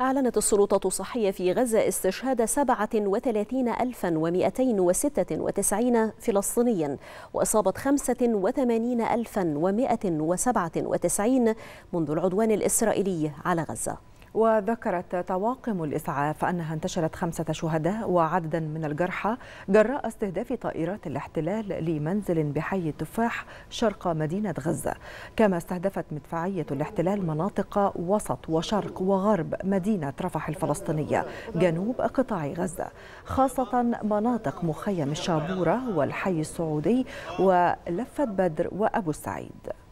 أعلنت السلطات الصحية في غزة استشهاد 37296 فلسطينيا وإصابة 85197 منذ العدوان الإسرائيلي على غزة وذكرت طواقم الإسعاف أنها انتشلت خمسة شهداء وعددا من الجرحى جراء استهداف طائرات الاحتلال لمنزل بحي التفاح شرق مدينة غزة كما استهدفت مدفعية الاحتلال مناطق وسط وشرق وغرب مدينة رفح الفلسطينية جنوب قطاع غزة خاصة مناطق مخيم الشابورة والحي السعودي ولفة بدر وأبو سعيد